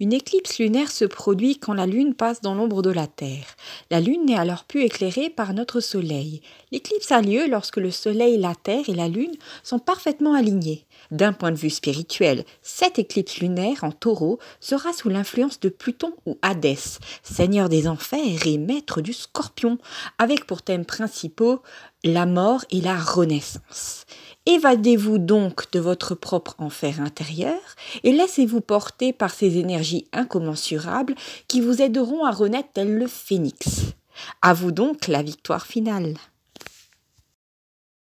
Une éclipse lunaire se produit quand la Lune passe dans l'ombre de la Terre. La Lune n'est alors plus éclairée par notre Soleil. L'éclipse a lieu lorsque le Soleil, la Terre et la Lune sont parfaitement alignés. D'un point de vue spirituel, cette éclipse lunaire en taureau sera sous l'influence de Pluton ou Hadès, seigneur des enfers et maître du scorpion, avec pour thèmes principaux la mort et la renaissance. Évadez-vous donc de votre propre enfer intérieur et laissez-vous porter par ces énergies incommensurables qui vous aideront à renaître tel le phénix. À vous donc la victoire finale.